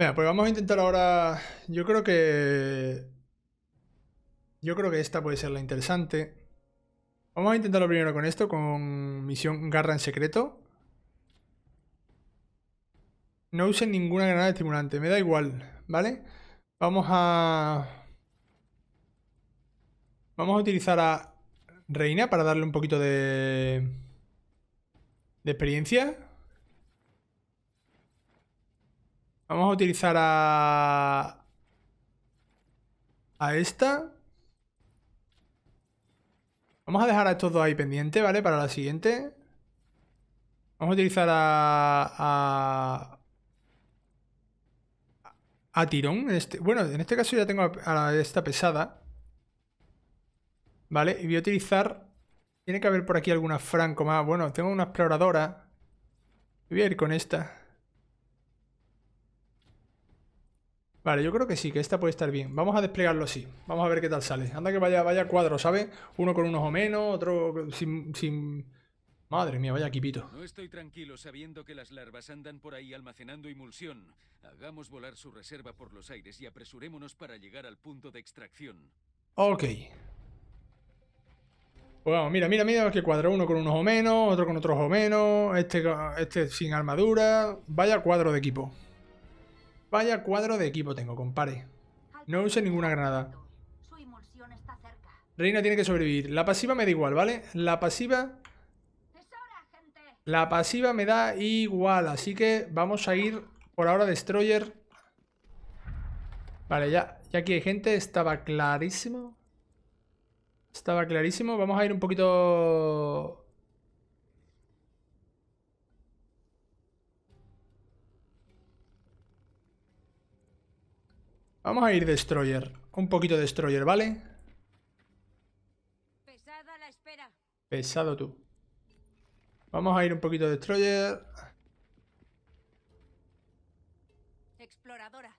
Venga, pues vamos a intentar ahora... Yo creo que... Yo creo que esta puede ser la interesante. Vamos a intentarlo primero con esto, con misión Garra en secreto. No usen ninguna granada estimulante, me da igual, ¿vale? Vamos a... Vamos a utilizar a Reina para darle un poquito de... De experiencia. Vamos a utilizar a... A esta. Vamos a dejar a estos dos ahí pendientes, ¿vale? Para la siguiente. Vamos a utilizar a... A, a tirón. Este, bueno, en este caso ya tengo a, esta pesada. Vale, y voy a utilizar... Tiene que haber por aquí alguna franco más. Bueno, tengo una exploradora. Voy a ir con esta. Vale, yo creo que sí, que esta puede estar bien. Vamos a desplegarlo así. Vamos a ver qué tal sale. Anda que vaya, vaya cuadro, ¿sabes? Uno con unos o menos, otro sin, sin... Madre mía, vaya equipito. No estoy tranquilo sabiendo que las larvas andan por ahí almacenando emulsión. Hagamos volar su reserva por los aires y apresurémonos para llegar al punto de extracción. Ok. Bueno, pues mira, mira, mira, que cuadro uno con unos o menos, otro con otros o menos, este, este sin armadura. Vaya cuadro de equipo. Vaya cuadro de equipo tengo, compare. No use ninguna granada. Reina tiene que sobrevivir. La pasiva me da igual, ¿vale? La pasiva... La pasiva me da igual, así que vamos a ir por ahora Destroyer. Vale, ya, ya aquí hay gente, estaba clarísimo. Estaba clarísimo. Vamos a ir un poquito Vamos a ir Destroyer. Un poquito Destroyer, ¿vale? Pesado, tú. Vamos a ir un poquito Destroyer. Exploradora.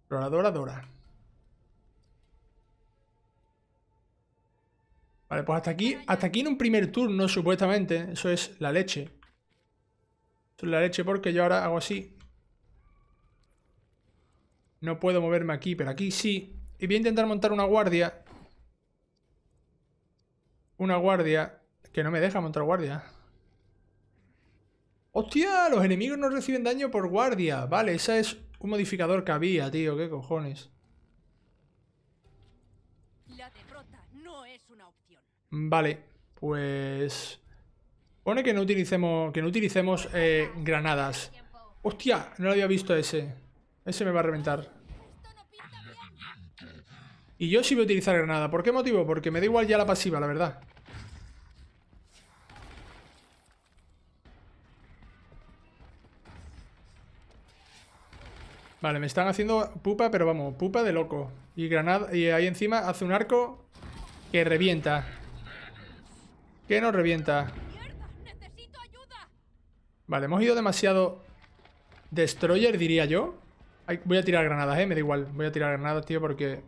Exploradora Dora. Vale, pues hasta aquí, hasta aquí en un primer turno, supuestamente. Eso es la leche. Eso es la leche porque yo ahora hago así. No puedo moverme aquí, pero aquí sí. Y voy a intentar montar una guardia. Una guardia. Que no me deja montar guardia. ¡Hostia! Los enemigos no reciben daño por guardia. Vale, ese es un modificador que había, tío. ¿Qué cojones? Vale, pues... Pone que no utilicemos, que no utilicemos eh, granadas. ¡Hostia! No lo había visto ese. Ese me va a reventar. Y yo sí voy a utilizar granada. ¿Por qué motivo? Porque me da igual ya la pasiva, la verdad. Vale, me están haciendo pupa, pero vamos, pupa de loco. Y granada y ahí encima hace un arco que revienta. Que no revienta. Vale, hemos ido demasiado destroyer, diría yo voy a tirar granadas, eh. Me da igual. Voy a tirar granadas, tío, porque...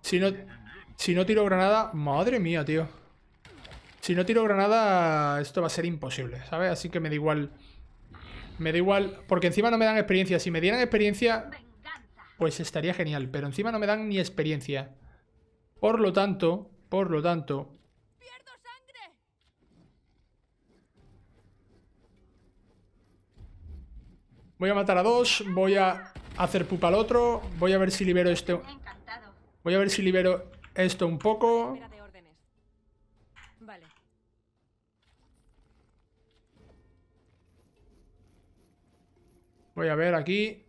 Si no... Si no tiro granada... Madre mía, tío. Si no tiro granada, esto va a ser imposible, ¿sabes? Así que me da igual... Me da igual... Porque encima no me dan experiencia. Si me dieran experiencia... Pues estaría genial. Pero encima no me dan ni experiencia. Por lo tanto... Por lo tanto... Voy a matar a dos, voy a hacer pupa al otro, voy a ver si libero este... Voy a ver si libero esto un poco. Voy a ver aquí.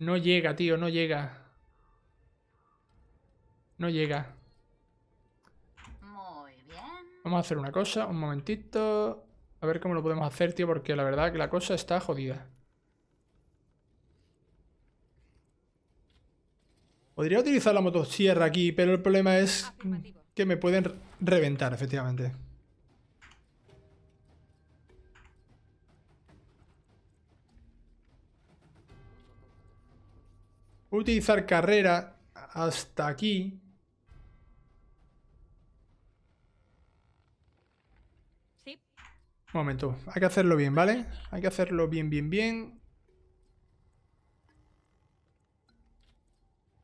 No llega, tío, no llega. No llega. Vamos a hacer una cosa, un momentito. A ver cómo lo podemos hacer, tío, porque la verdad que la cosa está jodida. Podría utilizar la motosierra aquí, pero el problema es que me pueden reventar, efectivamente. Voy a utilizar carrera hasta aquí. momento, hay que hacerlo bien, ¿vale? Hay que hacerlo bien, bien, bien.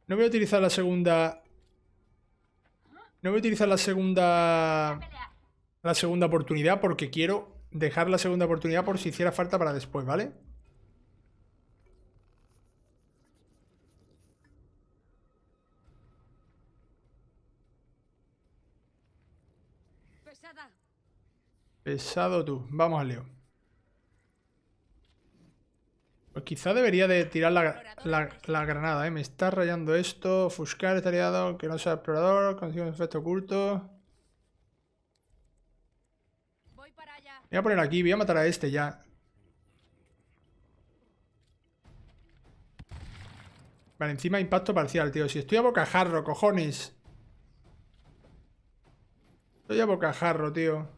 No voy a utilizar la segunda... No voy a utilizar la segunda... La segunda oportunidad porque quiero dejar la segunda oportunidad por si hiciera falta para después, ¿vale? Pesado tú. Vamos a Leo. Pues quizá debería de tirar la, granada, ¿eh? Me está rayando esto. Fuscar, tareado, que no sea explorador. Consigo un efecto oculto. Voy a poner aquí, voy a matar a este ya. Vale, encima impacto parcial, tío. Si estoy a bocajarro, cojones. Estoy a bocajarro, tío.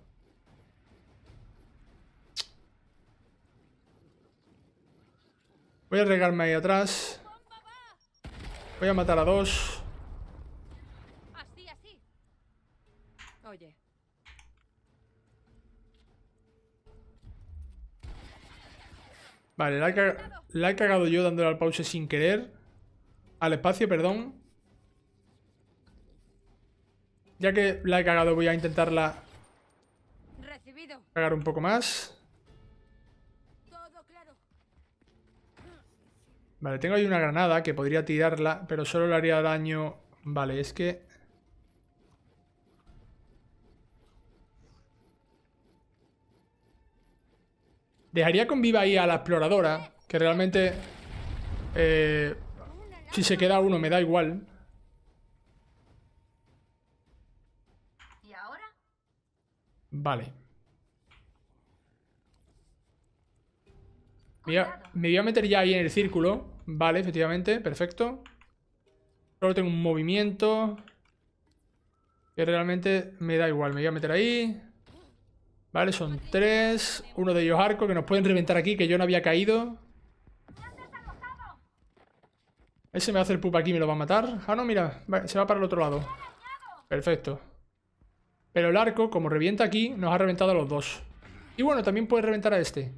Voy a regarme ahí atrás. Voy a matar a dos. Oye. Vale, la he, cagado, yo dándole al pause sin querer. Al espacio, perdón. Ya que la he cagado, voy a intentarla... Recibido. Cagar un poco más. Vale, tengo ahí una granada que podría tirarla, pero solo le haría daño... Vale, es que... Dejaría con viva ahí a la exploradora, que realmente... Eh, si se queda uno, me da igual. Vale. Me voy, a, meter ya ahí en el círculo. Vale, efectivamente, perfecto. Solo tengo un movimiento. Que realmente me da igual. Me voy a meter ahí. Vale, son tres. Uno de ellos arco, que nos pueden reventar aquí, que yo no había caído. Ese me hace el pupa aquí, me lo va a matar. Ah, no, mira, se va para el otro lado. Perfecto. Pero el arco, como revienta aquí, nos ha reventado a los dos. Y bueno, también puede reventar a este.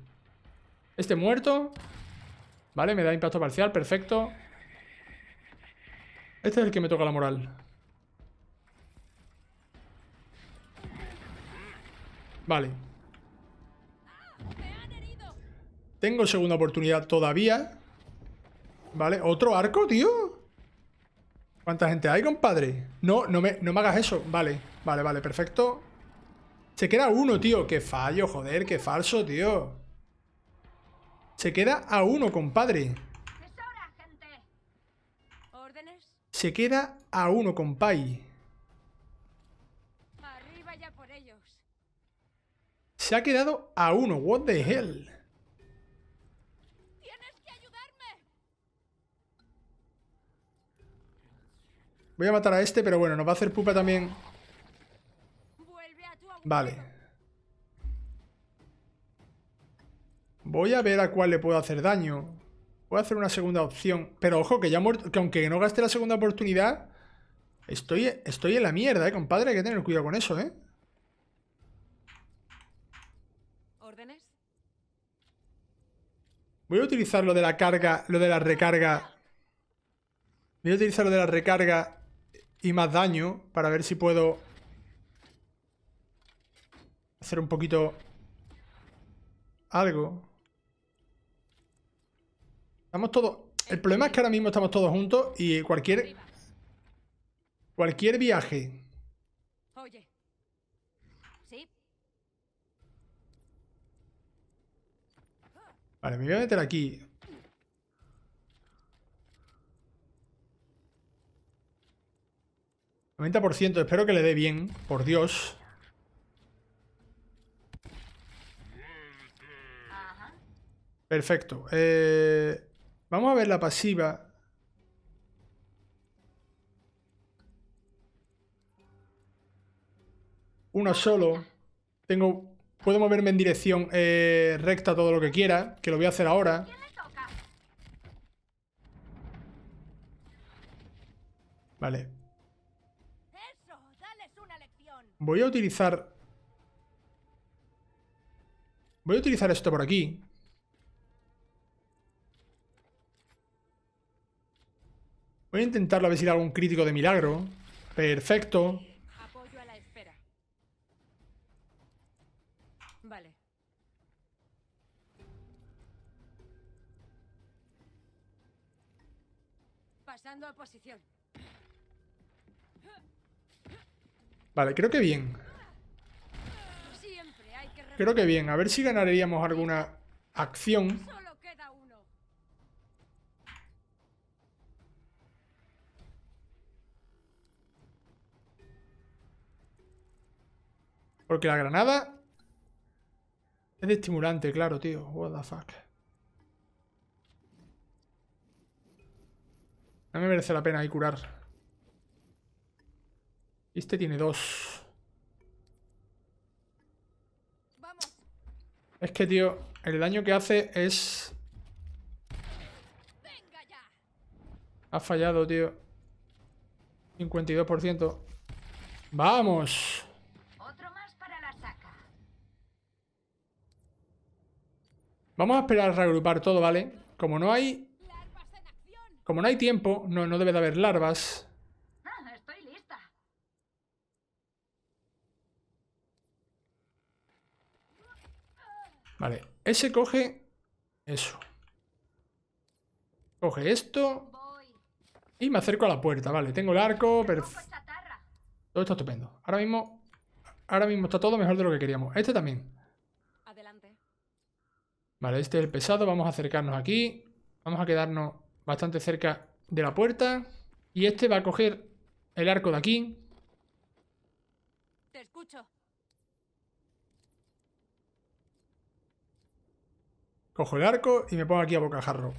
Este muerto. Vale, me da impacto parcial, perfecto. Este es el que me toca la moral. Vale. Tengo segunda oportunidad todavía. Vale, otro arco, tío. ¿Cuánta gente hay, compadre? No, no me, no hagas eso. Vale, vale, vale, perfecto. Se queda uno, tío. Qué fallo, joder, qué falso, tío. Se queda a uno, compadre. Se queda a uno, compay. Se ha quedado a uno. What the hell? Voy a matar a este, pero bueno, nos va a hacer pupa también. Vale. Voy a ver a cuál le puedo hacer daño. Voy a hacer una segunda opción. Pero ojo, que ya muerto, aunque no gaste la segunda oportunidad, estoy, estoy en la mierda, ¿eh, compadre? Hay que tener cuidado con eso, ¿eh? ¿Órdenes? Voy a utilizar lo de la carga, lo de la recarga. Voy a utilizar lo de la recarga y más daño para ver si puedo hacer un poquito algo. Estamos todos... El problema es que ahora mismo estamos todos juntos y cualquier... Cualquier viaje. Oye. Vale, me voy a meter aquí. ¿90%? Espero que le dé bien. Por Dios. Perfecto. Eh... Vamos a ver la pasiva. Uno solo. Tengo... Puedo moverme en dirección eh, recta todo lo que quiera, que lo voy a hacer ahora. Vale. Voy a utilizar... Voy a utilizar esto por aquí. Voy a intentarlo a ver si hay algún crítico de milagro. Perfecto. Vale. Pasando a posición. Vale, creo que bien. Creo que bien. A ver si ganaríamos alguna acción. Porque la granada es de estimulante, claro, tío. What the fuck. No me merece la pena ahí curar. Este tiene dos. Es que, tío, el daño que hace es... Ha fallado, tío. 52%. ¡Vamos! Vamos a esperar a reagrupar todo, ¿vale? Como no hay... Como no hay tiempo, no, no debe de haber larvas. Ah, vale, ese coge eso. Coge esto. Y me acerco a la puerta, vale. Tengo el arco, perfecto. Todo está estupendo. Ahora mismo, ahora mismo está todo mejor de lo que queríamos. Este también. Vale, este es el pesado. Vamos a acercarnos aquí. Vamos a quedarnos bastante cerca de la puerta. Y este va a coger el arco de aquí. Te escucho. Cojo el arco y me pongo aquí a bocajarro.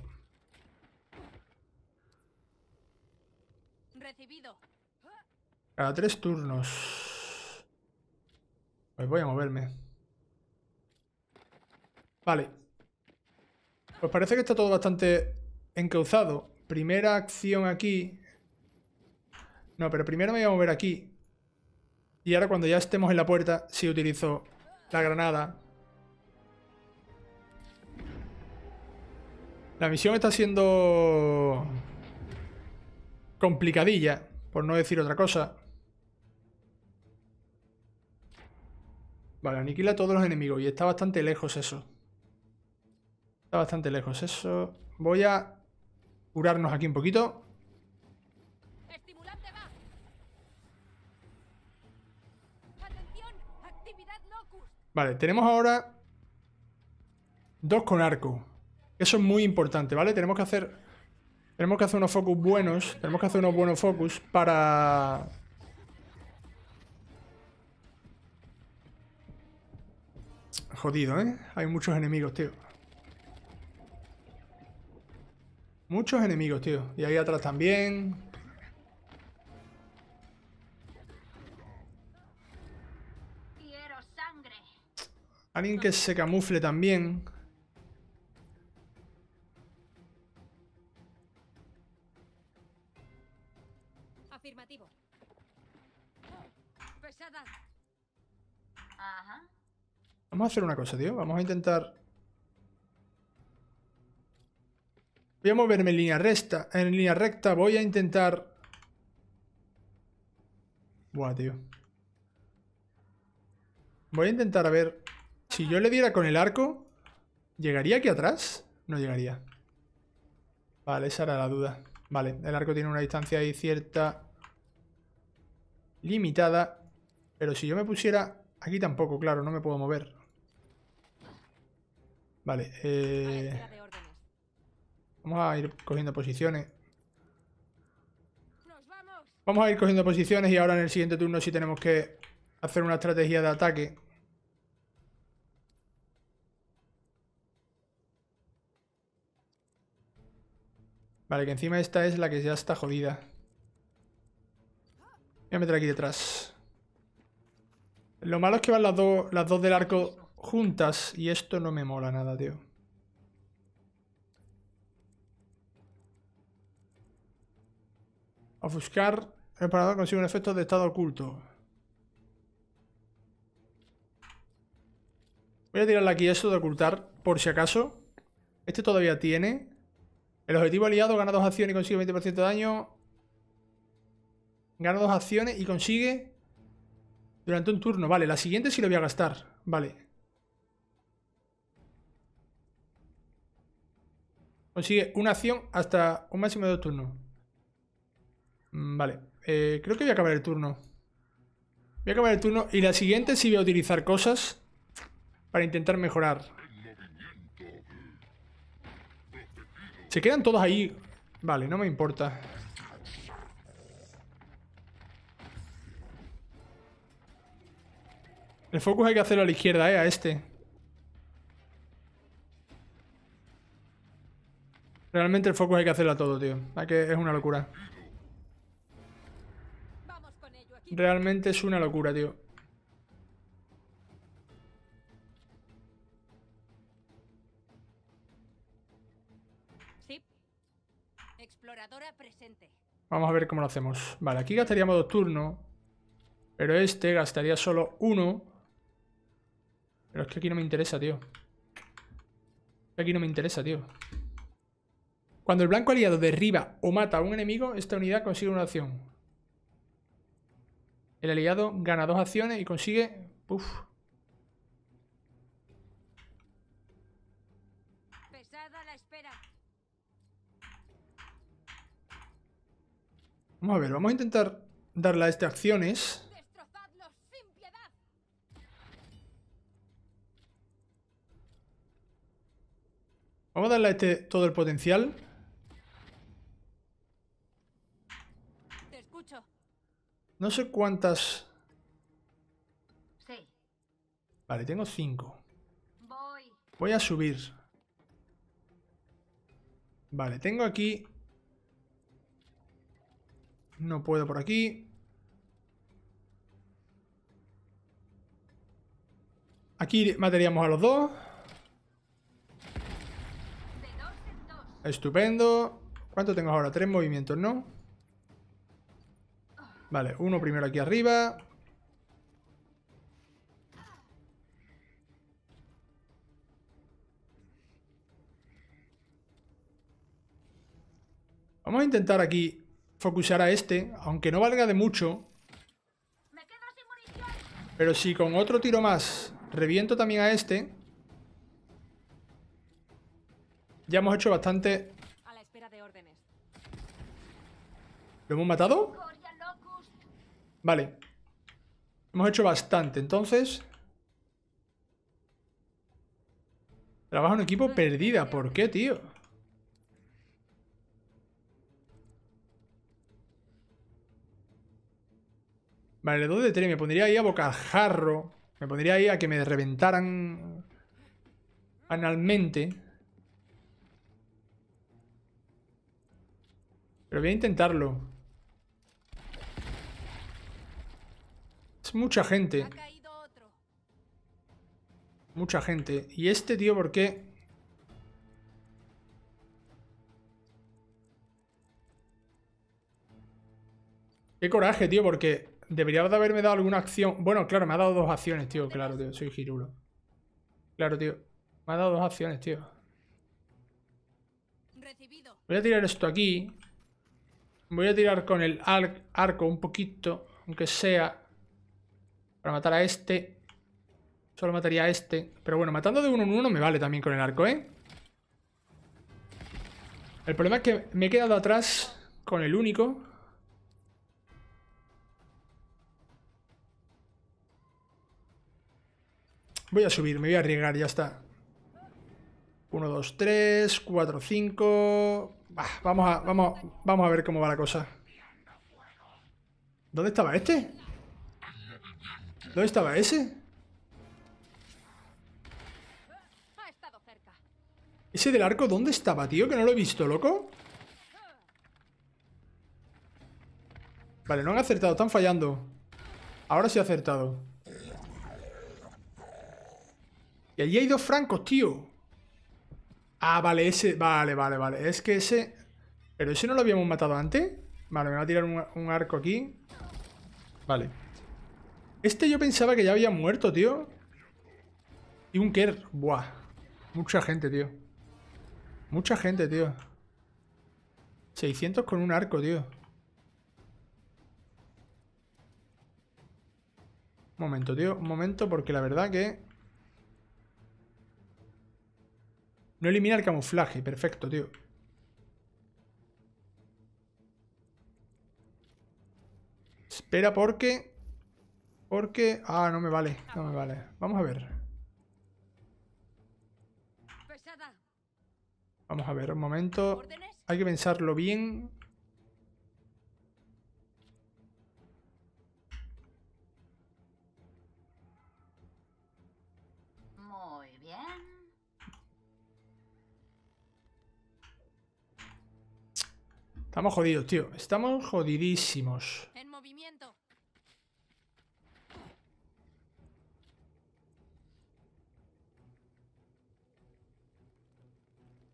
Recibido. Cada tres turnos. Pues voy a moverme. Vale. Pues parece que está todo bastante encauzado. Primera acción aquí. No, pero primero me voy a mover aquí. Y ahora cuando ya estemos en la puerta, si utilizo la granada. La misión está siendo complicadilla, por no decir otra cosa. Vale, aniquila a todos los enemigos y está bastante lejos eso. Está bastante lejos eso. Voy a curarnos aquí un poquito. Vale, tenemos ahora dos con arco. Eso es muy importante, ¿vale? Tenemos que hacer tenemos que hacer unos focus buenos, tenemos que hacer unos buenos focus para jodido, ¿eh? Hay muchos enemigos, tío. Muchos enemigos, tío. Y ahí atrás también. Quiero sangre. Alguien que se camufle también. Afirmativo. Vamos a hacer una cosa, tío. Vamos a intentar Voy a moverme en línea recta. En línea recta voy a intentar... Buah, tío. Voy a intentar a ver... Si yo le diera con el arco... ¿Llegaría aquí atrás? No llegaría. Vale, esa era la duda. Vale, el arco tiene una distancia ahí cierta... Limitada. Pero si yo me pusiera... Aquí tampoco, claro, no me puedo mover. Vale, eh... Vamos a ir cogiendo posiciones. Vamos a ir cogiendo posiciones y ahora en el siguiente turno sí tenemos que hacer una estrategia de ataque. Vale, que encima esta es la que ya está jodida. Voy a meter aquí detrás. Lo malo es que van las, las dos del arco juntas y esto no me mola nada, tío. Ofuscar. El parador consigue un efecto de estado oculto. Voy a tirarle aquí eso de ocultar, por si acaso. Este todavía tiene. El objetivo aliado gana dos acciones y consigue 20% de daño. Gana dos acciones y consigue... Durante un turno. Vale, la siguiente sí lo voy a gastar. Vale. Consigue una acción hasta un máximo de dos turnos. Mm, vale, eh, creo que voy a acabar el turno. Voy a acabar el turno y la siguiente sí voy a utilizar cosas para intentar mejorar. Se quedan todos ahí. Vale, no me importa. El focus hay que hacerlo a la izquierda, eh, a este. Realmente el foco hay que hacerlo a todo, tío. es una locura. Realmente es una locura, tío. Exploradora presente. Vamos a ver cómo lo hacemos. Vale, aquí gastaríamos dos turnos. Pero este gastaría solo uno. Pero es que aquí no me interesa, tío. Aquí no me interesa, tío. Cuando el blanco aliado derriba o mata a un enemigo, esta unidad consigue una acción. El aliado gana dos acciones y consigue... Vamos a ver, vamos a intentar darle a este acciones. Vamos a darle a este todo el potencial. No sé cuántas... Vale, tengo cinco. Voy. Voy a subir. Vale, tengo aquí... No puedo por aquí. Aquí mataríamos a los dos. Estupendo. ¿Cuánto tengo ahora? Tres movimientos, ¿no? Vale, uno primero aquí arriba. Vamos a intentar aquí focusar a este, aunque no valga de mucho. Pero si con otro tiro más reviento también a este, ya hemos hecho bastante... ¿Lo hemos matado? Vale. Hemos hecho bastante, entonces... Trabaja un equipo perdida. ¿Por qué, tío? Vale, le doy de 3. Me pondría ahí a bocajarro. Me pondría ahí a que me reventaran... Analmente. Pero voy a intentarlo. mucha gente. Mucha gente. ¿Y este tío por qué? Qué coraje, tío, porque debería de haberme dado alguna acción. Bueno, claro, me ha dado dos acciones, tío. Claro, tío, soy Girulo. Claro, tío. Me ha dado dos acciones, tío. Voy a tirar esto aquí. Voy a tirar con el arco un poquito, aunque sea para matar a este. Solo mataría a este. Pero bueno, matando de uno en uno me vale también con el arco, ¿eh? El problema es que me he quedado atrás con el único. Voy a subir, me voy a arriesgar, ya está. Uno, dos, tres Cuatro, cinco Vamos a, vamos a ver cómo va la cosa. ¿Dónde estaba este? ¿Dónde estaba ese? ¿Ese del arco dónde estaba, tío? Que no lo he visto, loco. Vale, no han acertado, están fallando. Ahora sí ha acertado. Y allí hay dos francos, tío. Ah, vale, ese... Vale, vale, vale. Es que ese... ¿Pero ese no lo habíamos matado antes? Vale, me va a tirar un arco aquí. Vale. Este yo pensaba que ya había muerto, tío. Y un Kerr. Buah. Mucha gente, tío. Mucha gente, tío. 600 con un arco, tío. Un momento, tío. Un momento, porque la verdad que... No elimina el camuflaje. Perfecto, tío. Espera porque... Porque... Ah, no me vale, no me vale. Vamos a ver. Vamos a ver, un momento. Hay que pensarlo bien. Muy bien. Estamos jodidos, tío. Estamos jodidísimos.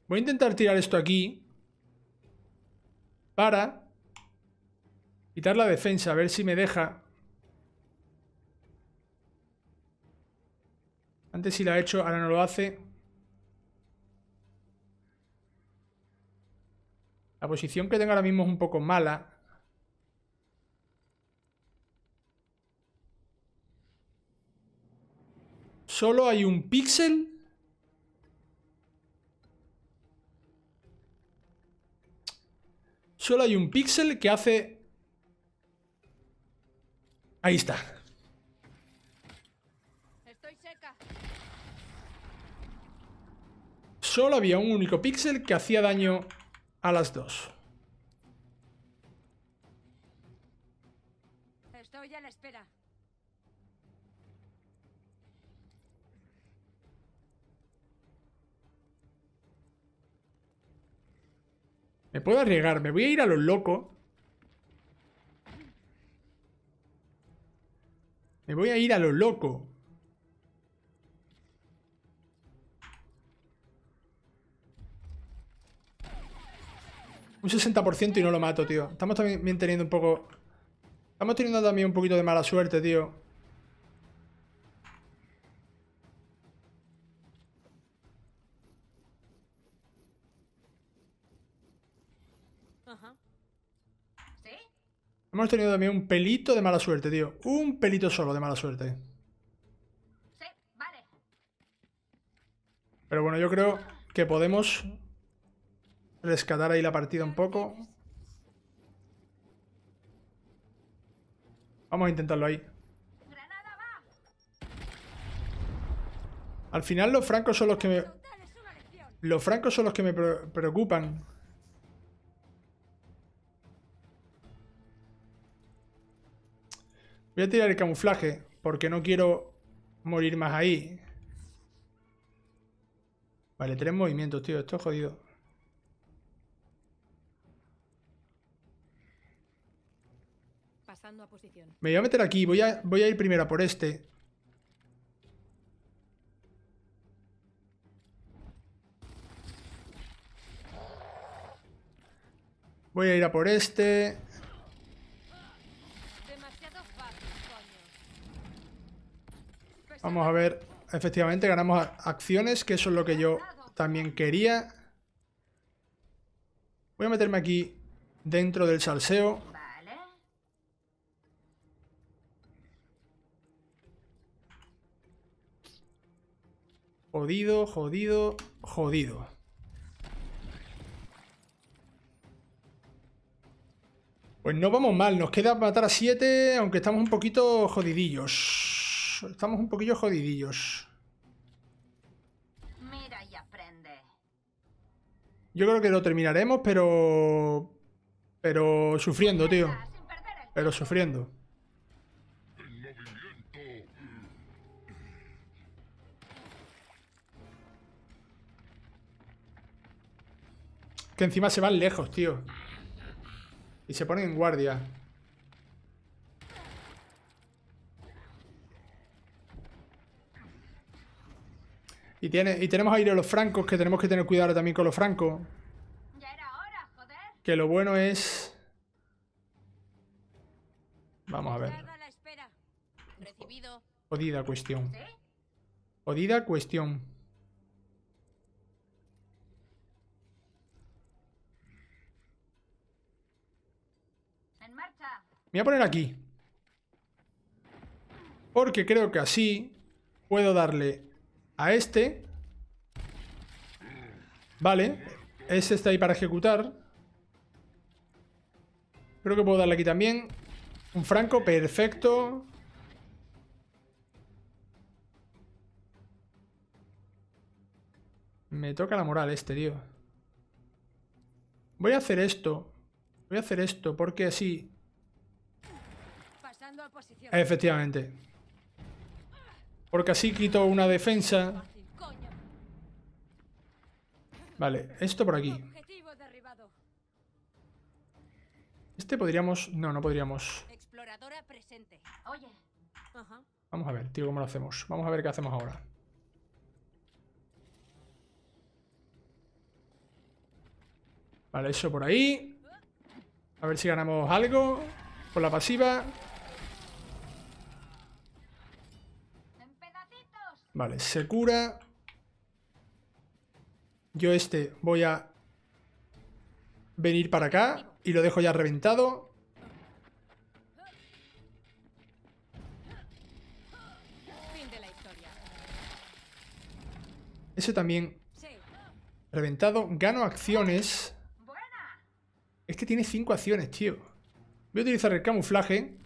Voy a intentar tirar esto aquí. Para. Quitar la defensa, a ver si me deja. Antes sí la ha he hecho, ahora no lo hace. La posición que tengo ahora mismo es un poco mala. Solo hay un píxel Solo hay un píxel que hace... Ahí está. Estoy Solo había un único píxel que hacía daño a las dos. Estoy a la espera. Me puedo arriesgar, me voy a ir a lo loco. Me voy a ir a lo loco. Un 60% y no lo mato, tío. Estamos también teniendo un poco... Estamos teniendo también un poquito de mala suerte, tío. Hemos tenido también un pelito de mala suerte, tío. Un pelito solo de mala suerte. Pero bueno, yo creo que podemos rescatar ahí la partida un poco. Vamos a intentarlo ahí. Al final los francos son los que me... Los francos son los que me preocupan. Voy a tirar el camuflaje, porque no quiero morir más ahí. Vale, tres movimientos, tío. Esto es jodido. Me voy a meter aquí. Voy a, voy a ir primero a por este. Voy a ir a por este. Vamos a ver. Efectivamente, ganamos acciones, que eso es lo que yo también quería. Voy a meterme aquí dentro del salseo. Jodido, jodido, jodido. Pues no vamos mal, nos queda matar a 7, aunque estamos un poquito jodidillos. Estamos un poquillo jodidillos. Yo creo que lo terminaremos, pero... Pero sufriendo, tío. Pero sufriendo. Que encima se van lejos, tío. Y se ponen en guardia. Y, tiene, y tenemos a ir a los francos, que tenemos que tener cuidado también con los francos. Que lo bueno es... Vamos a ver. Jodida cuestión. Jodida cuestión. Me voy a poner aquí. Porque creo que así puedo darle a este. Vale. es está ahí para ejecutar. Creo que puedo darle aquí también. Un franco, perfecto. Me toca la moral este, tío. Voy a hacer esto. Voy a hacer esto porque así... Efectivamente. Porque así quito una defensa. Vale, esto por aquí. Este podríamos... No, no podríamos. Vamos a ver, tío, cómo lo hacemos. Vamos a ver qué hacemos ahora. Vale, eso por ahí. A ver si ganamos algo. Con la pasiva. Vale, se cura. Yo este voy a venir para acá y lo dejo ya reventado. Ese también reventado. Gano acciones. Este tiene 5 acciones, tío. Voy a utilizar el camuflaje.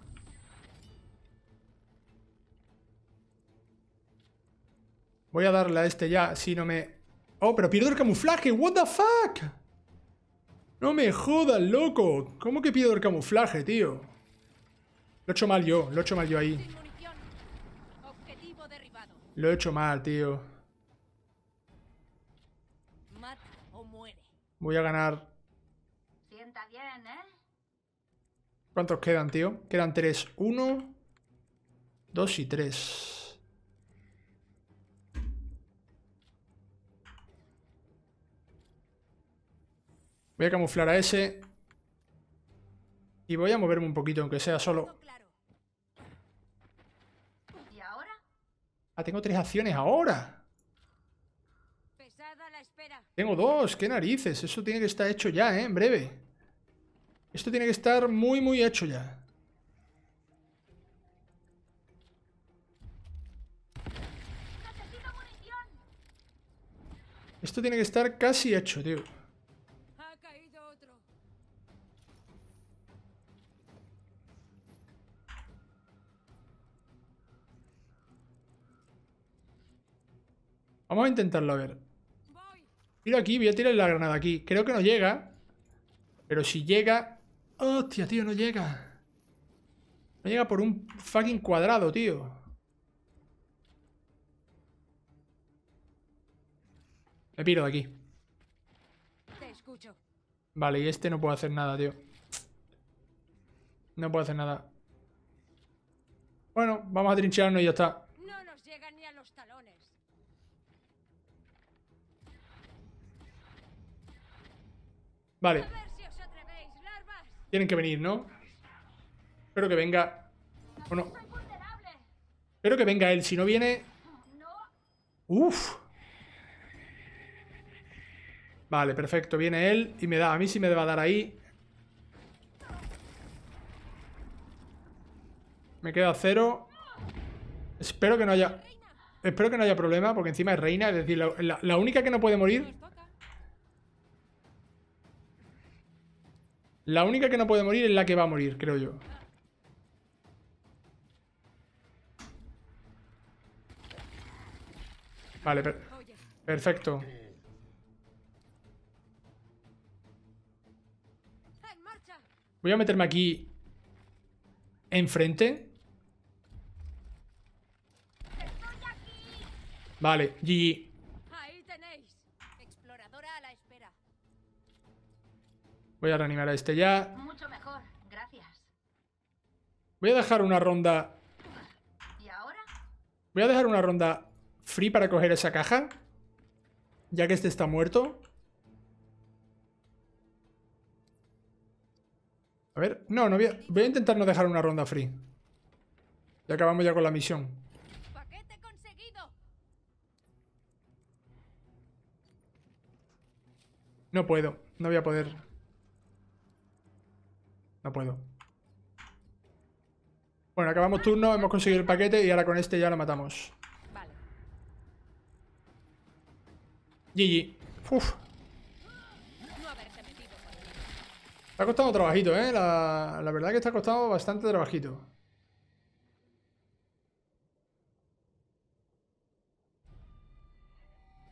Voy a darle a este ya, si no me... Oh, pero pierdo el camuflaje, what the fuck? No me jodas, loco. ¿Cómo que pierdo el camuflaje, tío? Lo he hecho mal yo, lo he hecho mal yo ahí. Lo he hecho mal, tío. Voy a ganar. ¿eh? ¿Cuántos quedan, tío? Quedan tres. Uno, dos y tres. Voy a camuflar a ese. Y voy a moverme un poquito, aunque sea solo. Ah, tengo tres acciones ahora. Tengo dos, qué narices. Eso tiene que estar hecho ya, ¿eh? En breve. Esto tiene que estar muy, muy hecho ya. Esto tiene que estar casi hecho, tío. Vamos a intentarlo a ver. Tiro aquí, voy a tirar la granada aquí. Creo que no llega. Pero si llega... ¡Hostia, tío, no llega! No llega por un fucking cuadrado, tío. Me piro de aquí. Vale, y este no puedo hacer nada, tío. No puedo hacer nada. Bueno, vamos a trinchearnos y ya está. No nos llegan ni a los talones. Vale. Tienen que venir, ¿no? Espero que venga... Espero que venga él. Si no viene... Uf. Vale, perfecto. Viene él y me da... A mí sí me va a dar ahí. Me queda cero. Espero que no haya... Espero que no haya problema, porque encima es reina. Es decir, la única que no puede morir La única que no puede morir es la que va a morir, creo yo. Vale, perfecto. Voy a meterme aquí enfrente. Vale, GG. Voy a reanimar a este ya. Voy a dejar una ronda... Voy a dejar una ronda free para coger esa caja. Ya que este está muerto. A ver, no, no voy a... Voy a intentar no dejar una ronda free. Ya acabamos ya con la misión. No puedo, no voy a poder. No puedo. Bueno, acabamos turno, hemos conseguido el paquete y ahora con este ya lo matamos. Vale. GG. Uf. Está costando trabajito, ¿eh? La, verdad que está costando bastante trabajito.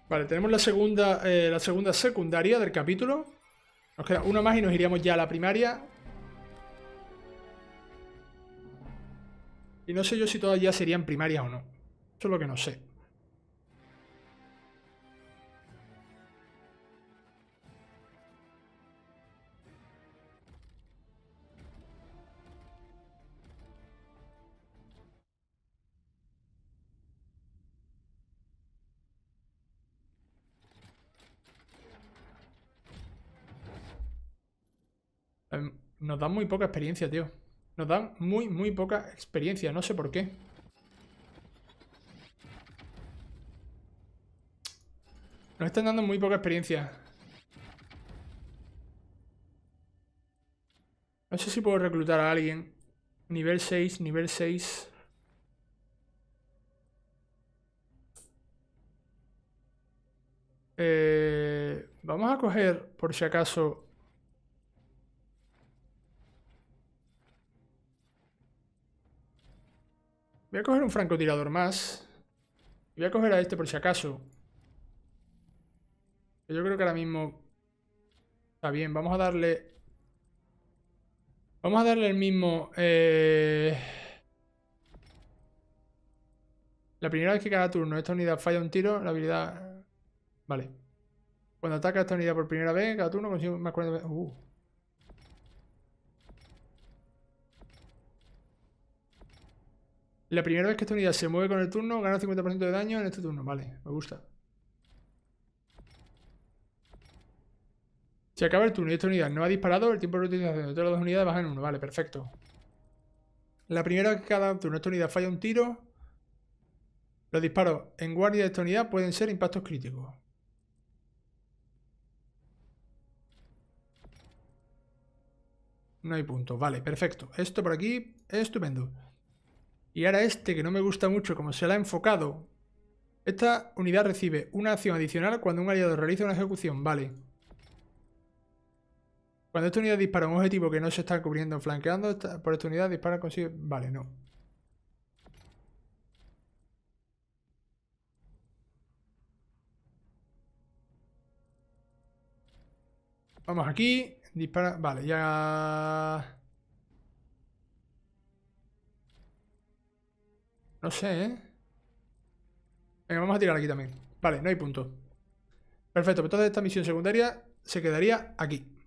Vale, tenemos la segunda, eh, la segunda secundaria del capítulo. Nos queda una más y nos iríamos ya a la primaria. Y no sé yo si todavía serían primarias o no. Eso es lo que no sé. Em, nos da muy poca experiencia, tío. Nos dan muy, muy poca experiencia. No sé por qué. Nos están dando muy poca experiencia. No sé si puedo reclutar a alguien. Nivel 6, nivel 6. Eh, vamos a coger, por si acaso, Voy a coger un francotirador más. Voy a coger a este por si acaso. Yo creo que ahora mismo está bien. Vamos a darle... Vamos a darle el mismo... Eh, la primera vez que cada turno esta unidad falla un tiro, la habilidad... Vale. Cuando ataca esta unidad por primera vez, cada turno consigue más 40... Uh. La primera vez que esta unidad se mueve con el turno, gana 50% de daño en este turno. Vale, me gusta. Si acaba el turno y esta unidad no ha disparado, el tiempo de reutilización de todas las dos unidades baja en uno, Vale, perfecto. La primera vez que cada turno esta unidad falla un tiro, los disparos en guardia de esta unidad pueden ser impactos críticos. No hay punto. Vale, perfecto. Esto por aquí, es estupendo. Y ahora este, que no me gusta mucho como se la ha enfocado. Esta unidad recibe una acción adicional cuando un aliado realiza una ejecución. Vale. Cuando esta unidad dispara un objetivo que no se está cubriendo flanqueando, por esta unidad dispara consigue... Vale, no. Vamos aquí. Dispara... Vale, ya... No sé, ¿eh? Venga, vamos a tirar aquí también. Vale, no hay punto. Perfecto, pues entonces esta misión secundaria se quedaría aquí.